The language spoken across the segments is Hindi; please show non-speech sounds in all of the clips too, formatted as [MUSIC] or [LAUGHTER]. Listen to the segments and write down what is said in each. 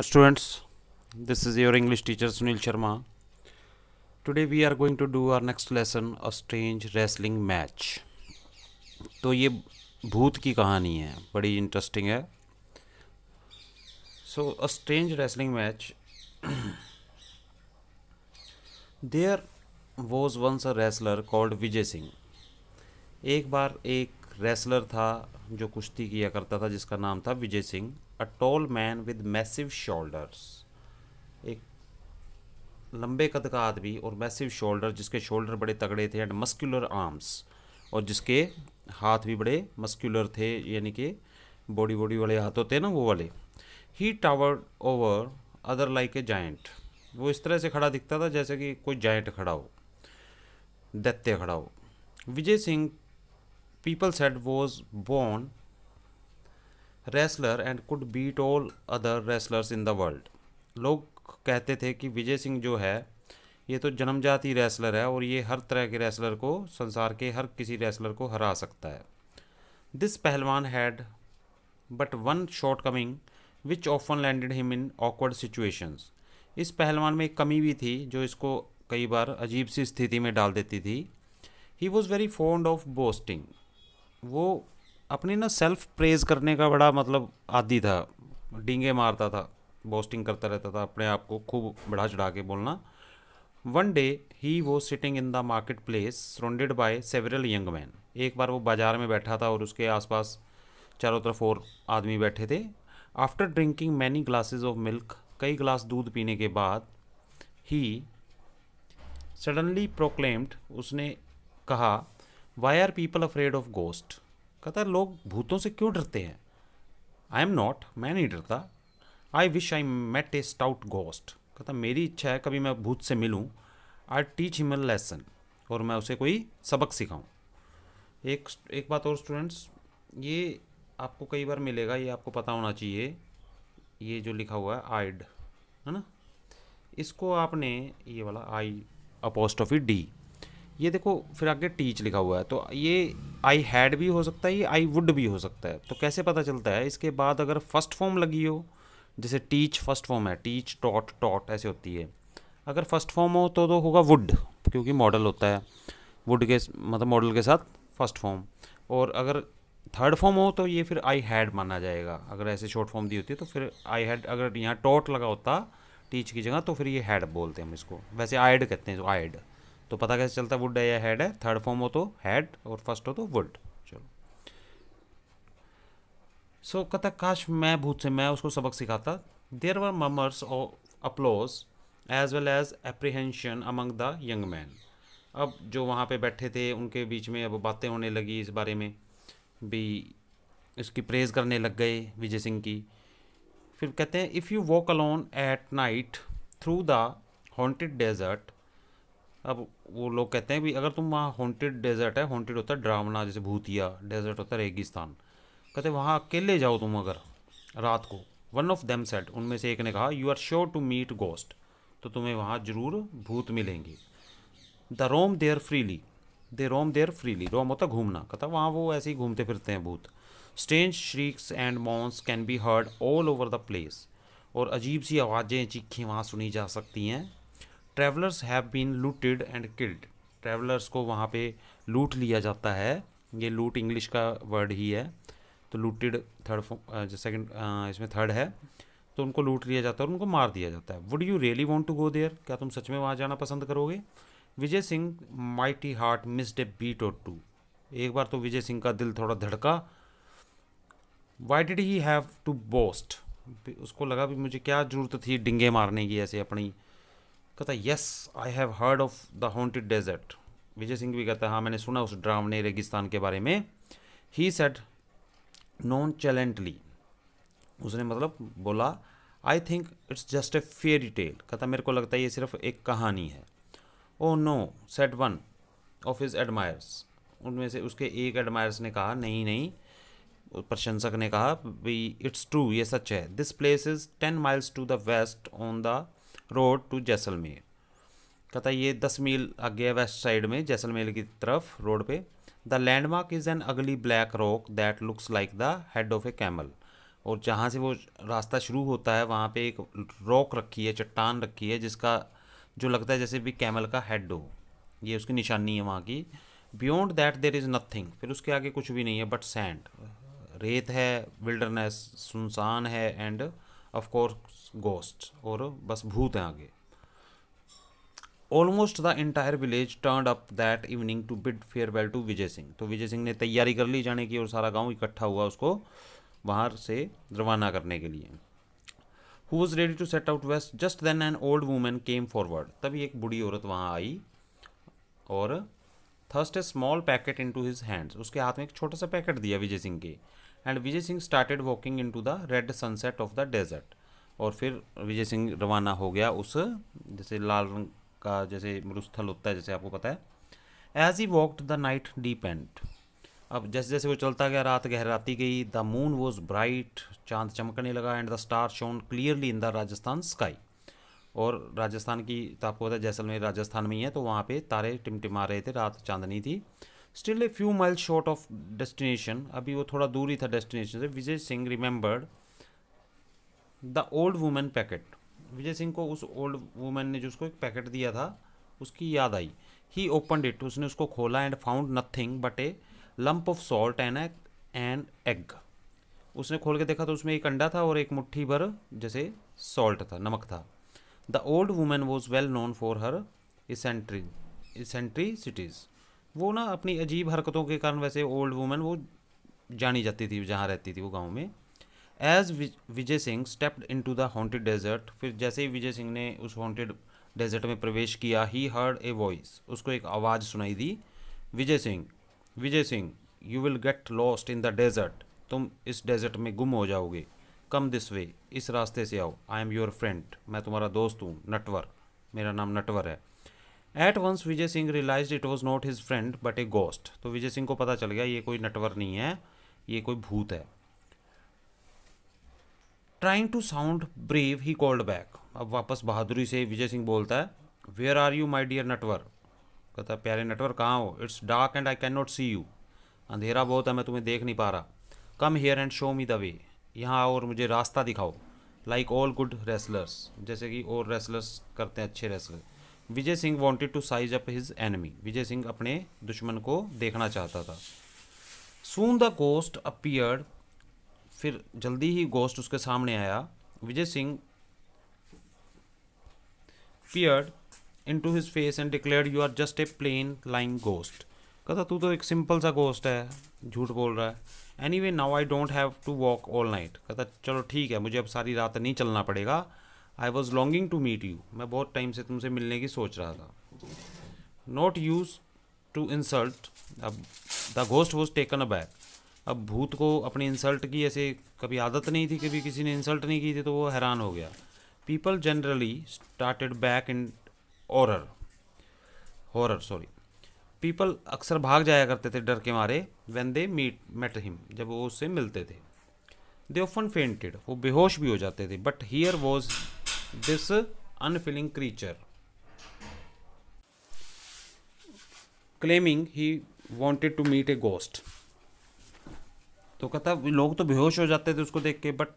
students this is your english teacher sunil sharma today we are going to do our next lesson a strange wrestling match तो ये भूत की कहानी है बड़ी इंटरेस्टिंग है so a strange wrestling match there was once a wrestler called Vijay Singh एक बार एक रेसलर था जो कुश्ती किया करता था जिसका नाम था Vijay Singh a tall man with massive shoulders एक लंबे कद का आदमी और मैसिव शोल्डर जिसके शोल्डर बड़े तगड़े थे एंड मस्कुलर आर्म्स और जिसके हाथ भी बड़े मस्कुलर थे यानी कि बॉडी बॉडी वाले हाथ होते हैं ना वो वाले ही tower over other like a giant वो इस तरह से खड़ा दिखता था जैसे कि कोई जाइंट खड़ा हो दैत्य खड़ा हो Vijay Singh people said was born wrestler and could beat all other wrestlers in the world लोग कहते थे कि विजय सिंह जो है ये तो जन्मजात ही रेसलर है और ये हर तरह के रेसलर को संसार के हर किसी रेसलर को हरा सकता है दिस पहलवान had but one shortcoming which often landed him in awkward situations इस पहलवान में एक कमी भी थी जो इसको कई बार अजीब सी स्थिति में डाल देती थी he was very fond of boasting वो अपने ना सेल्फ प्रेज करने का बड़ा मतलब आदि था डींगे मारता था बोस्टिंग करता रहता था अपने आप को खूब बढ़ा चढ़ा के बोलना one day he was sitting in the market place surrounded by several young man एक बार वो बाजार में बैठा था और उसके आसपास चारों तरफ और आदमी बैठे थे after drinking many glasses of milk कई ग्लास दूध पीने के बाद ही सडनली प्रोक्लेम्ड उसने कहा why are people afraid of ghost कहता लोग भूतों से क्यों डरते हैं आई एम नॉट मैं नहीं डरता I wish I met a stout ghost कहता मेरी इच्छा है कभी मैं भूत से मिलूँ आई टीच हिम लेसन और मैं उसे कोई सबक सिखाऊँ एक एक बात और स्टूडेंट्स ये आपको कई बार मिलेगा ये आपको पता होना चाहिए ये जो लिखा हुआ है आइड है ना इसको आपने ये वाला आई अपोस्टोफी डी ये देखो फिर आगे टीच लिखा हुआ है तो ये आई हैड भी हो सकता है ये आई वुड भी हो सकता है तो कैसे पता चलता है इसके बाद अगर फर्स्ट फॉर्म लगी हो जैसे टीच फर्स्ट फॉर्म है टीच टॉट टॉट ऐसे होती है अगर फर्स्ट फॉर्म हो तो तो होगा वुड क्योंकि मॉडल होता है वुड के मतलब मॉडल के साथ फर्स्ट फॉर्म और अगर थर्ड फॉर्म हो तो ये फिर आई हैड माना जाएगा अगर ऐसे शॉर्ट फॉर्म दी होती है तो फिर आई हैड अगर यहाँ टॉट लगा होता टीच की जगह तो फिर ये हैड बोलते हैं हम इसको वैसे आइड कहते हैं जो आइड तो पता कैसे चलता वुड है या हैड है थर्ड फॉर्म हो तो हैड और फर्स्ट हो तो वुड चलो सो so, कहता काश मैं भूत से मैं उसको सबक सिखाता there were murmurs of applause as well as apprehension among the young man अब जो वहाँ पे बैठे थे उनके बीच में अब बातें होने लगी इस बारे में भी इसकी प्रेज़ करने लग गए विजय सिंह की फिर कहते हैं if you walk alone at night through the haunted desert अब वो लोग कहते हैं भी अगर तुम वहाँ हॉन्टेड डेजर्ट है हॉन्टेड होता है ड्रामना जैसे भूतिया डेजर्ट होता है रेगिस्तान कहते वहाँ अकेले जाओ तुम अगर रात को वन ऑफ देम सेट उनमें से एक ने कहा you are sure to meet ghost तो तुम्हें वहाँ जरूर भूत मिलेंगे they roam there freely they roam there freely roam होता घूमना कहता वहाँ वो ऐसे ही घूमते फिरते हैं भूत strange shrieks and moans can be heard all over the place और अजीब सी आवाज़ें चीखें वहाँ सुनी जा सकती हैं travellers have been looted and killed travellers को वहाँ पे लूट लिया जाता है ये लूट इंग्लिश का वर्ड ही है तो लूटेड थर्ड सेकंड इसमें थर्ड है तो उनको लूट लिया जाता है और उनको मार दिया जाता है would you really want to go there क्या तुम सच में वहाँ जाना पसंद करोगे Vijay Singh mighty heart missed a beat और टू एक बार तो विजय सिंह का दिल थोड़ा धड़का why did he have to boast उसको लगा भी मुझे क्या ज़रूरत थी डिंगे मारने की ऐसे अपनी कहता है yes I have heard of the haunted desert Vijay Singh भी कहता है हाँ मैंने सुना उस ड्रामने रेगिस्तान के बारे में ही सेट नॉन चैलेंटली उसने मतलब बोला I think it's just a fairy tale कहता मेरे को लगता है ये सिर्फ एक कहानी है oh no said one of his admirers उनमें से उसके एक एडमायर्स ने कहा नहीं नहीं प्रशंसक ने कहा भी इट्स ट्रू ये सच है this place is ten miles to the west on the road to Jaisalmer कहता है ये दस मील आगे है वेस्ट साइड में जैसलमेर की तरफ रोड पे the landmark is an ugly black rock that looks like the head of a camel और जहाँ से वो रास्ता शुरू होता है वहाँ पे एक रॉक रखी है चट्टान रखी है जिसका जो लगता है जैसे भी कैमल का हेड हो ये उसकी निशानी है वहाँ की beyond that there is nothing फिर उसके आगे कुछ भी नहीं है बट सैंड रेत है विल्डरनेस सुनसान है एंड ऑफ कोर्स गोस्ट और बस भूत हैं आगे almost the entire village turn up that evening to bid farewell to Vijay Singh तो विजय सिंह ने तैयारी कर ली जाने की और सारा गांव इकट्ठा हुआ उसको बाहर से रवाना करने के लिए who was ready to set out west just then an old women came forward तभी एक बुढ़ी औरत वहाँ आई और thrust a small packet into his hands उसके हाथ में एक छोटा सा पैकेट दिया विजय सिंह के and Vijay Singh started walking into the red sunset of the desert और फिर विजय सिंह रवाना हो गया उस जैसे लाल रंग का जैसे मरुस्थल होता है जैसे आपको पता है as he walked the night deep and अब जैसे जैसे वो चलता गया रात गहराती गई द मून वॉज ब्राइट चांद चमकने लगा and the star shone clearly in the Rajasthan sky और राजस्थान की तो आपको पता है जैसलमेर राजस्थान में ही है तो वहाँ पे तारे टिमटिमा रहे थे रात चांदनी थी still a few miles short of destination अभी वो थोड़ा दूर ही था डेस्टिनेशन से Vijay Singh remembered the old women packet Vijay Singh को उस ओल्ड वूमेन ने जो उसको एक पैकेट दिया था उसकी याद आई ही ओपन इट उसने उसको खोला and found nothing but a lump of salt and and egg उसने खोल के देखा तो उसमें एक अंडा था और एक मुट्ठी भर जैसे सॉल्ट था नमक था the old women was well known for her इसेंट्री इसेंट्री सिटीज़ वो ना अपनी अजीब हरकतों के कारण वैसे ओल्ड वूमेन वो जानी जाती थी जहाँ रहती थी वो गाँव में as Vijay Singh stepped to the haunted desert फिर जैसे ही विजय सिंह ने उस हॉन्टेड डेजर्ट में प्रवेश किया ही हर्ड ए वॉइस उसको एक आवाज़ सुनाई दी Vijay Singh Vijay Singh you will get lost in the desert तुम इस डेजर्ट में गुम हो जाओगे कम दिस वे इस रास्ते से आओ आई एम योर फ्रेंड मैं तुम्हारा दोस्त हूँ नटवर मेरा नाम नटवर है at once Vijay Singh realise it was not his friend but a ghost तो विजय सिंह को पता चल गया ये कोई नटवर नहीं है ये कोई भूत है trying to sound brave he called back अब वापस बहादुरी से विजय सिंह बोलता है where are you my dear Natwar कहता है प्यारे नटवर कहाँ हो it's dark and I can not see you अंधेरा बहुत है मैं तुम्हें देख नहीं पा रहा come here and show me the way यहाँ आओ और मुझे रास्ता दिखाओ लाइक ऑल गुड रेसलर्स जैसे कि और रेसलर्स करते हैं अच्छे wrestler Vijay Singh wanted to size up his enemy Vijay Singh अपने दुश्मन को देखना चाहता था सून द कोस्ट अपियर्ड फिर जल्दी ही गोस्ट उसके सामने आया Vijay Singh peered into his face and declare you are just a plain lying ghost कहता तू तो एक सिंपल सा गोस्ट है झूठ बोल रहा है anyway now I don't have to walk all night कहता चलो ठीक है मुझे अब सारी रात नहीं चलना पड़ेगा I was longing to meet you मैं बहुत टाइम से तुमसे मिलने की सोच रहा था not use to insult the ghost was taken aback अब भूत को अपने इंसल्ट की ऐसे कभी आदत नहीं थी कभी किसी ने इंसल्ट नहीं की थी तो वो हैरान हो गया people generally started back in horror horror sorry people अक्सर भाग जाया करते थे डर के मारे when they meet met him जब वो उससे मिलते थे दे ओफन फेंटेड वो बेहोश भी हो जाते थे but here was this unfeeling creature claiming he wanted to meet a ghost तो कहता लोग तो बेहोश हो जाते थे उसको देख के बट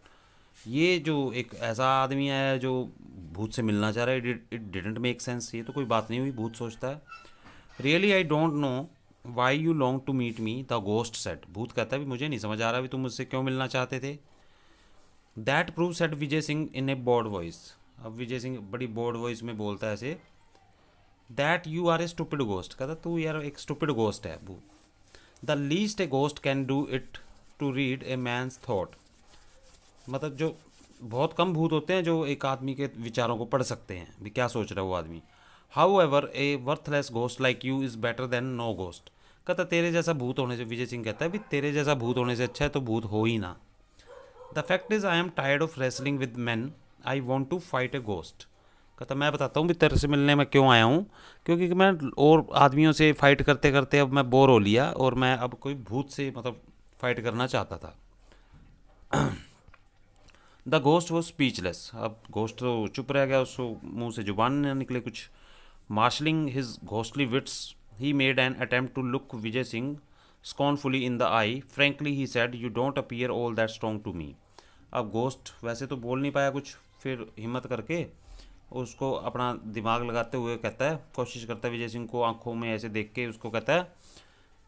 ये जो एक ऐसा आदमी आया जो भूत से मिलना चाह रहा है इट डिडेंट मेक सेंस ये तो कोई बात नहीं हुई भूत सोचता है really I don't know why you long to meet me the ghost said भूत कहता है भी मुझे नहीं समझ आ रहा भी तुम मुझसे क्यों मिलना चाहते थे that prove said Vijay Singh in a bored voice अब विजय सिंह बड़ी बोर्ड वॉइस में बोलता है ऐसे that you are a stupid ghost कहता तू यार एक स्टूपिड गोस्ट है भूत the least a ghost can do it to read a man's thought मतलब जो बहुत कम भूत होते हैं जो एक आदमी के विचारों को पढ़ सकते हैं भी क्या सोच रहा है वो आदमी however a worthless ghost like you is better than no ghost कहता तेरे जैसा भूत होने से विजय सिंह कहता है भी तेरे जैसा भूत होने से अच्छा है तो भूत हो ही ना the fact is I am tired of wrestling with man I want to fight a ghost कहता मैं बताता हूँ भी तेरे से मिलने में क्यों आया हूँ क्योंकि मैं और आदमियों से फाइट करते करते अब मैं बोर हो लिया और मैं अब कोई भूत से मतलब फाइट करना चाहता था द घोस्ट वो स्पीचलेस अब घोस्ट तो चुप रह गया उसको मुंह से जुबान नहीं निकले कुछ marshalling his ghostly wits he made an attempt to look Vijay Singh scornfully in the eye frankly he said you don't appear all that strong to me अब घोस्ट वैसे तो बोल नहीं पाया कुछ फिर हिम्मत करके उसको अपना दिमाग लगाते हुए कहता है कोशिश करता है विजय सिंह को आंखों में ऐसे देख के उसको कहता है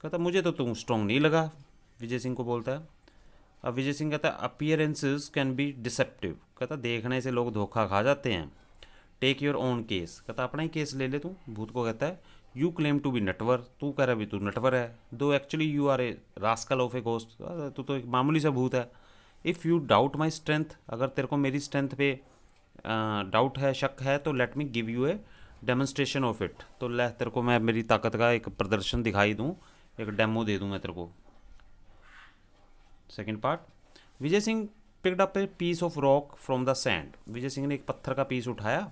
कहता मुझे तो तुम स्ट्रॉन्ग नहीं लगा विजय सिंह को बोलता है अब विजय सिंह कहता है अपियरेंसेज कैन बी डिसेप्टिव कहता देखने से लोग धोखा खा जाते हैं टेक योर ओन केस कहता अपना ही केस ले ले तू भूत को कहता है you claim to be Natwar तू कह रहा भी तू नटवर है दो actually you are a rascal of a ghost तू तो एक मामूली सा भूत है if you doubt my strength अगर तेरे को मेरी स्ट्रेंथ पे डाउट uh, है शक है तो let me give you a demonstration of it तो लह तेरे को मैं मेरी ताकत का एक प्रदर्शन दिखाई दूँ एक डेमो दे दूँ मैं तेरे को second part Vijay Singh picked up a piece of rock from the sand Vijay Singh ने एक पत्थर का पीस उठाया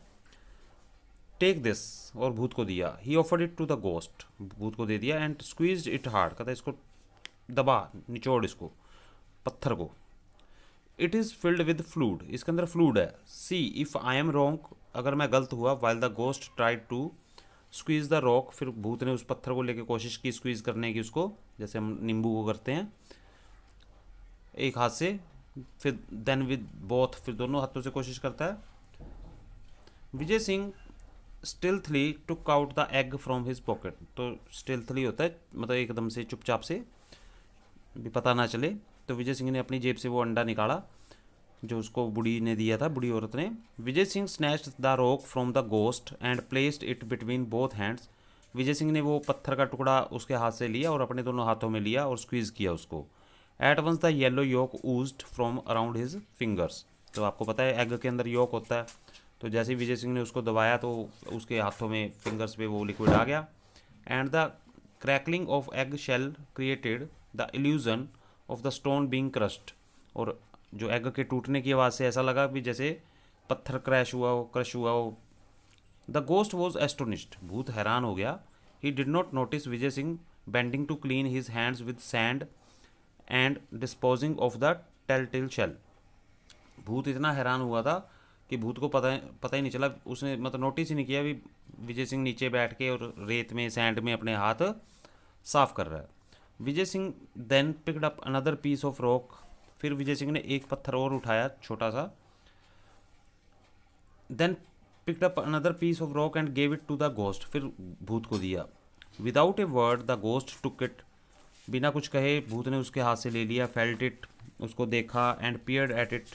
टेक दिस और भूत को दिया he offered it to the ghost भूत को दे दिया एंड स्क्वीज इट हार्ड कहता इसको दबा निचोड़ इसको पत्थर को it is filled with fluid इसके अंदर फ्लूड है see if I am wrong अगर मैं गलत हुआ while the ghost try to squeeze the rock फिर भूत ने उस पत्थर को लेकर कोशिश की स्क्वीज़ करने की उसको जैसे हम नींबू को करते हैं एक हाथ से फिर देन विद बोथ फिर दोनों हाथों से कोशिश करता है Vijay Singh stealthily took out the egg from his pocket तो स्टिल्थली होता है मतलब एकदम से चुपचाप से भी पता ना चले तो विजय सिंह ने अपनी जेब से वो अंडा निकाला जो उसको बुढ़ी ने दिया था बुढ़ी औरत ने Vijay Singh snatched the rock from the ghost and placed it between both hands Vijay Singh ने वो पत्थर का टुकड़ा उसके हाथ से लिया और अपने दोनों हाथों में लिया और स्क्वीज़ किया उसको at once the yellow yolk ooze from around his fingers तो आपको पता है एग के अंदर योक होता है तो जैसे ही विजय सिंह ने उसको दबाया तो उसके हाथों में फिंगर्स पे वो लिक्विड आ गया and the crackling of egg shell created the illusion of the stone being crushed और जो एग के टूटने की आवाज़ से ऐसा लगा कि जैसे पत्थर क्रैश हुआ हो क्रश हुआ हो द गोस्ट वॉज एस्टोनिस्ट भूत हैरान हो गया he did not notice Vijay Singh bending to clean his hands with sand and disposing of the telltale shell भूत इतना हैरान हुआ था कि भूत को पता पता ही नहीं चला उसने मतलब नोटिस ही नहीं किया भी विजय सिंह नीचे बैठ के और रेत में सैंड में अपने हाथ साफ कर रहा है Vijay Singh then picked up another piece of rock फिर विजय सिंह ने एक पत्थर और उठाया छोटा सा then picked up another piece of rock and gave it to the ghost फिर भूत को दिया without a word the ghost took it बिना कुछ कहे भूत ने उसके हाथ से ले लिया फेल्ट इट उसको देखा and peer at it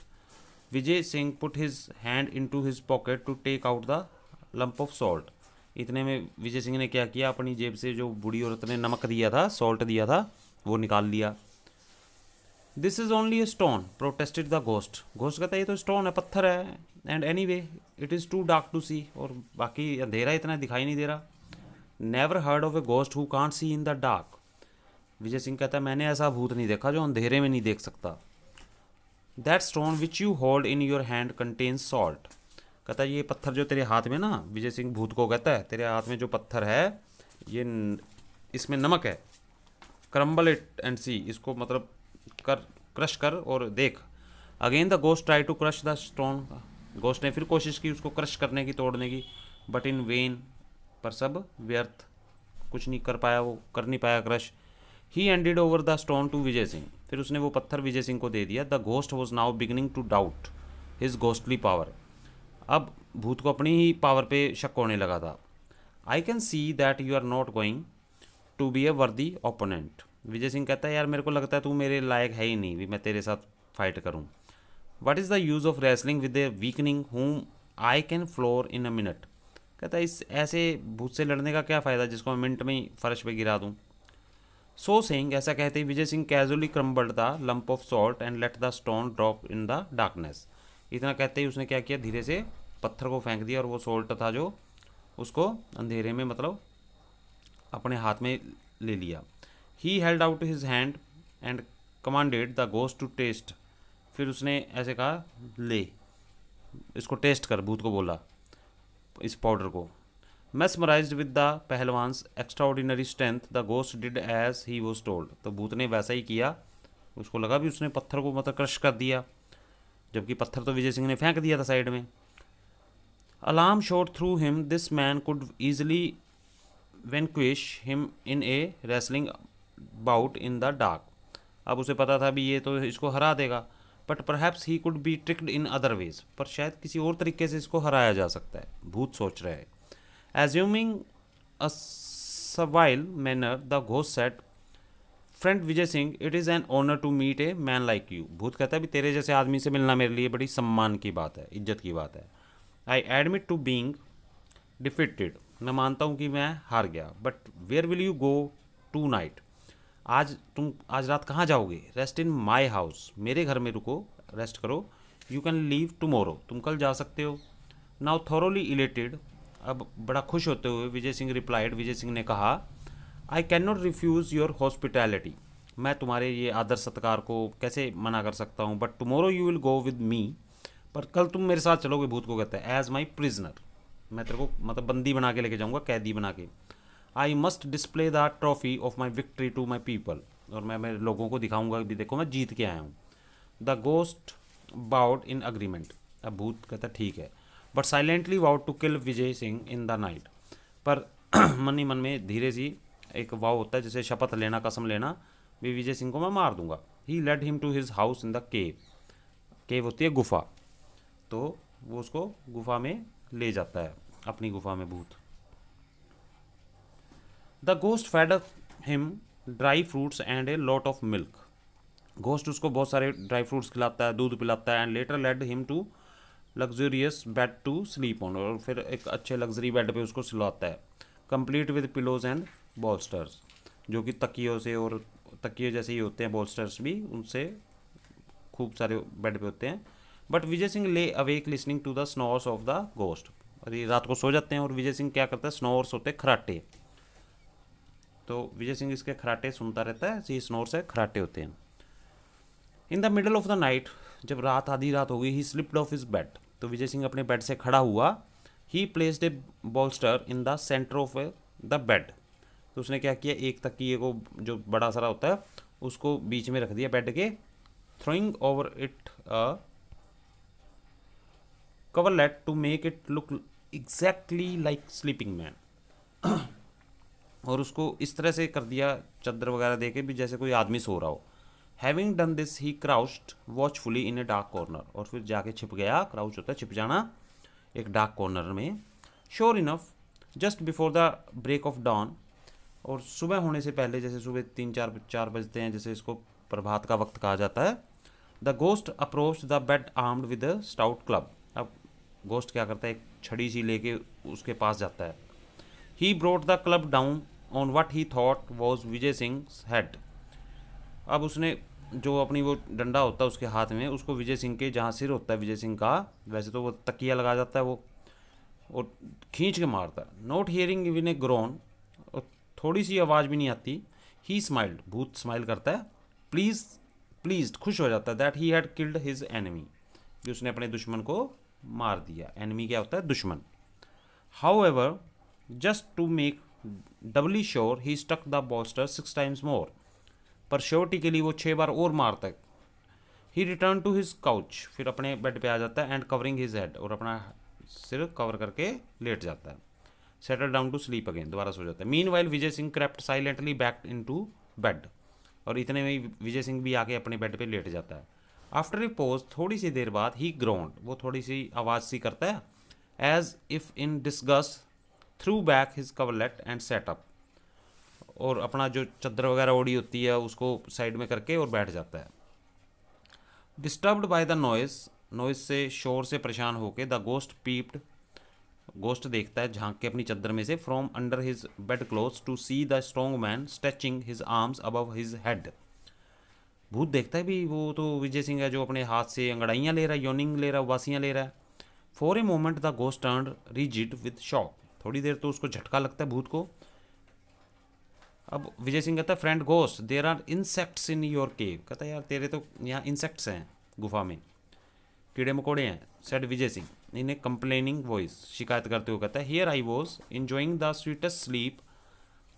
Vijay Singh put his hand into his pocket to take out the lump of salt इतने में विजय सिंह ने क्या किया अपनी जेब से जो बूढ़ी औरत ने नमक दिया था सॉल्ट दिया था वो निकाल लिया this is only a stone protested the ghost ghost कहता है ये तो स्टोन है पत्थर है and anyway it is too dark to see और बाकी अंधेरा इतना दिखाई नहीं दे रहा never heard of a ghost who can't see in the dark Vijay Singh कहता है मैंने ऐसा भूत नहीं देखा जो अंधेरे में नहीं देख सकता that stone which you hold in your hand contains salt कहता है ये पत्थर जो तेरे हाथ में ना विजय सिंह भूत को कहता है तेरे हाथ में जो पत्थर है ये इसमें नमक है क्रम्बल इट एंड सी इसको मतलब कर क्रश कर और देख again the ghost try to crush the stone ghost ने फिर कोशिश की उसको क्रश करने की तोड़ने की बट इन वेन पर सब व्यर्थ कुछ नहीं कर पाया वो कर नहीं पाया crush he handed over the stone to Vijay Singh फिर उसने वो पत्थर विजय सिंह को दे दिया the ghost was now beginning to doubt his ghostly power अब भूत को अपनी ही पावर पे शक होने लगा था I can see that you are not going to be a worthy opponent विजय सिंह कहता है यार मेरे को लगता है तू मेरे लायक है ही नहीं भी मैं तेरे साथ फाइट करूँ what is the use of wrestling with a weakling whom I can floor in a minute कहता है इस ऐसे भूत से लड़ने का क्या फ़ायदा जिसको मैं मिनट में ही फर्श पे गिरा दूँ सो सिंग ऐसा कहते हैं Vijay Singh casually crumbled the lump of salt and let the stone drop in the darkness इतना कहते ही उसने क्या किया धीरे से पत्थर को फेंक दिया और वो सोल्ट था जो उसको अंधेरे में मतलब अपने हाथ में ले लिया he held out his hand and commanded the ghost to taste फिर उसने ऐसे कहा ले इसको टेस्ट कर भूत को बोला इस पाउडर को mesmerized विद द पहलवान्स extraordinary strength the ghost did as he was told तो भूत ने वैसा ही किया उसको लगा भी उसने पत्थर को मतलब क्रश कर दिया जबकि पत्थर तो विजय सिंह ने फेंक दिया था साइड में alarm shot through him this man could easily vanquish him in a wrestling bout in the dark अब उसे पता था भी ये तो इसको हरा देगा but perhaps he could be tricked in other ways पर शायद किसी और तरीके से इसको हराया जा सकता है भूत सोच रहे है Assuming a servile manner, the ghost said, friend Vijay Singh it is an honour to meet a man like you भूत कहता है भी तेरे जैसे आदमी से मिलना मेरे लिए बड़ी सम्मान की बात है इज्जत की बात है I admit to being defeated मैं मानता हूँ कि मैं हार गया but where will you go tonight आज तुम आज रात कहाँ जाओगे रेस्ट इन माई हाउस मेरे घर में रुको रेस्ट करो यू कैन लीव टमोरो तुम कल जा सकते हो नाउ थोरोली इलेटेड अब बड़ा खुश होते हुए विजय सिंह रिप्लाइड विजय सिंह ने कहा I can cannot refuse your hospitality मैं तुम्हारे ये आदर सत्कार को कैसे मना कर सकता हूँ but tomorrow you will go with me पर कल तुम मेरे साथ चलोगे भूत को कहता है एज माई प्रिजनर मैं तेरे को मतलब बंदी बना के लेके जाऊँगा कैदी बना के I must display the trophy of my victory to my people और मैं मेरे लोगों को दिखाऊंगा कि देखो मैं जीत के आया हूँ the ghost bowed in agreement अब भूत कहता ठीक है but silently vowed to kill Vijay Singh in the night पर [CLEARS THROAT] मन ही मन में धीरे सी एक वाव होता है जैसे शपथ लेना कसम लेना भी विजय सिंह को मैं मार दूंगा he led him to his house in the cave cave होती है गुफा तो वो उसको गुफा में ले जाता है अपनी गुफा में भूत the ghost fed him dry fruits and a lot of milk ghost उसको बहुत सारे ड्राई फ्रूट्स खिलाता है दूध पिलाता है and later led him to luxurious bed to sleep on और फिर एक अच्छे लग्जरी बेड पे उसको सिलवाता है complete with pillows and bolsters जो कि तकियों से और तकिए जैसे ही होते हैं बॉल्स्टर्स भी उनसे खूब सारे बेड पे होते हैं but Vijay Singh lay awake listening to the snores of the ghost और ये रात को सो जाते हैं और विजय सिंह क्या करता है स्नोर्स होते खराटे तो विजय सिंह इसके खराटे सुनता रहता है सी स्नोर्स है खराटे होते हैं in the middle of the night जब रात आधी रात हो गई he slipped off his bed तो विजय सिंह अपने बेड से खड़ा हुआ he placed a bolster in the centre of the bed तो उसने क्या किया एक तकिए को जो बड़ा सारा होता है उसको बीच में रख दिया बेड के throwing over it coverlet to make it look exactly like sleeping man और उसको इस तरह से कर दिया चादर वगैरह दे के भी जैसे कोई आदमी सो रहा हो having done this he crouched watchfully in a dark corner और फिर जाके छिप गया क्राउच होता है छिप जाना एक डार्क कॉर्नर में sure enough just before the break of dawn और सुबह होने से पहले जैसे सुबह तीन चार चार बजते हैं जैसे इसको प्रभात का वक्त कहा जाता है the ghost approach the bed armed with stout club अब गोस्ट क्या करता है एक छड़ी सी लेके उसके पास जाता है he brought the club down on what he thought was Vijay Singh head अब उसने जो अपनी वो डंडा होता है उसके हाथ में उसको विजय सिंह के जहाँ सिर होता है विजय सिंह का वैसे तो वो तकिया लगा जाता है वो और खींच के मारता है not hearing even a groan और थोड़ी सी आवाज़ भी नहीं आती ही स्माइल्ड भूत स्माइल करता है प्लीज़ प्लीज खुश हो जाता है that he had killed his enemy कि उसने अपने दुश्मन को मार दिया एनिमी क्या होता है दुश्मन however just to make doubly sure he struck the bolster six times more पर श्योरिटी के लिए वो छः बार और मारता है he return to his couch फिर अपने बेड पे आ जाता है एंड कवरिंग हिज हेड और अपना सिर कवर करके लेट जाता है settle down to sleep again दोबारा सो जाता है meanwhile Vijay Singh crept silently back into bed और इतने में ही विजय सिंह भी आके अपने बेड पे लेट जाता है आफ्टर ए पोज थोड़ी सी देर बाद ही ग्राउंड वो थोड़ी सी आवाज़ सी करता है as if in disgust threw back his coverlet and sat up और अपना जो चद्दर वगैरह ओढ़ी होती है उसको साइड में करके और बैठ जाता है disturbed by the noise noise से शोर से परेशान होकर द गोस्ट पीप्ड गोस्ट देखता है झांक के अपनी चद्दर में से from under his bed cloth to see the strong man stretching his arms above his head भूत देखता है भी वो तो विजय सिंह है जो अपने हाथ से अंगड़ाइयाँ ले रहा है योनिंग ले रहा है वासियाँ ले रहा है for a moment the ghost turn rigid with shock थोड़ी देर तो उसको झटका लगता है भूत को अब विजय सिंह कहता है फ्रेंड गोस there are insects in your cave कहता है यार तेरे तो यहाँ इंसेक्ट्स हैं गुफा में कीड़े मकोड़े हैं said Vijay Singh in a complaining voice शिकायत करते हुए कहता है here I was enjoying the sweetest sleep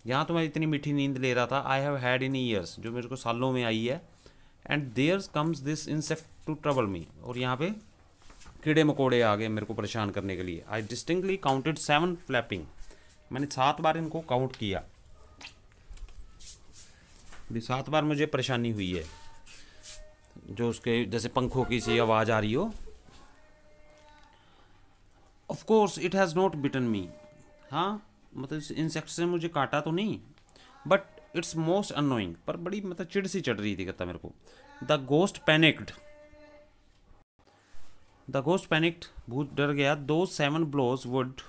यहाँ तो मैं इतनी मीठी नींद ले रहा था I have had in years जो मेरे को सालों में आई है and there comes this insect to trouble me और यहाँ पे कीड़े मकोड़े आ गए मेरे को परेशान करने के लिए I distinctly counted seven flapping मैंने सात बार इनको काउंट किया भी सात बार मुझे परेशानी हुई है जो उसके जैसे पंखों की सी आवाज़ आ रही हो of course it has not bitten me हाँ मतलब इंसेक्ट से मुझे काटा तो नहीं बट इट्स मोस्ट अनोइंग पर बड़ी मतलब चिड़ सी चढ़ रही थी कहता मेरे को the ghost panicked the ghost panicked भूत डर गया दो seven blows would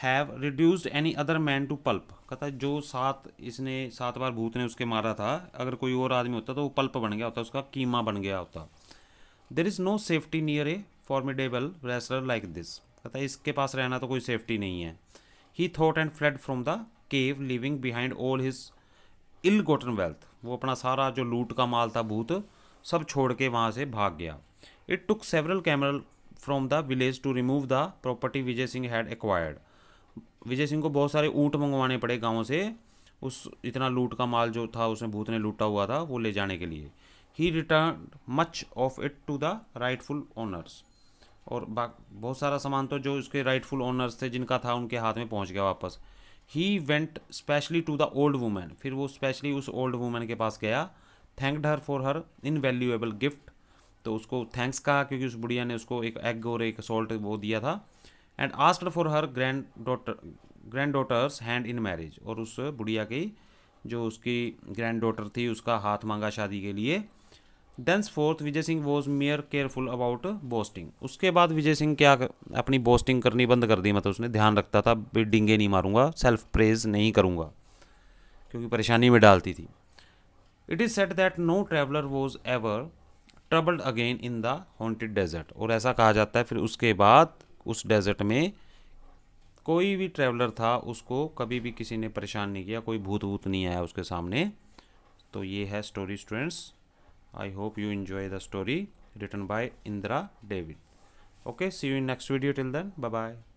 have reduced any other man to pulp कहता जो सात इसने सात बार भूत ने उसके मारा था अगर कोई और आदमी होता तो वो पल्प बन गया होता उसका कीमा बन गया होता there is no safety near a formidable wrestler like this कहता इसके पास रहना तो कोई सेफ्टी नहीं है he thought and fled from the cave leaving behind all his ill gotten wealth वो अपना सारा जो लूट का माल था भूत सब छोड़ के वहाँ से भाग गया it took several camels from the village to remove the property Vijay Singh had acquired Vijay Singh को बहुत सारे ऊँट मंगवाने पड़े गाँव से उस इतना लूट का माल जो था उसमें भूत ने लूटा हुआ था वो ले जाने के लिए he return much of it to the rightful owners और बहुत सारा सामान तो जो उसके राइटफुल ओनर्स थे जिनका था उनके हाथ में पहुंच गया वापस he went specially to the old women फिर वो स्पेशली उस ओल्ड वूमेन के पास गया thanked her for her valuable gift तो उसको थैंक्स कहा क्योंकि उस बुढ़िया ने उसको एक एग और एक सॉल्ट वो दिया था and ask for her granddaughter granddaughter's hand in marriage और उस बुढ़िया की जो उसकी ग्रैंड डॉटर थी उसका हाथ मांगा शादी के लिए thenceforth Vijay Singh was more careful about boasting उसके बाद विजय सिंह क्या अपनी बोस्टिंग करनी बंद कर दी मतलब उसने ध्यान रखता था डिंगे नहीं मारूंगा सेल्फ प्रेज नहीं करूँगा क्योंकि परेशानी में डालती थी it is said that no traveller was ever troubled again in the haunted desert और ऐसा कहा जाता है फिर उसके बाद उस डेजर्ट में कोई भी ट्रैवलर था उसको कभी भी किसी ने परेशान नहीं किया कोई भूत भूत नहीं आया उसके सामने तो ये है story students I hope you enjoy the story return by Indira David okay see you in next video till then bye bye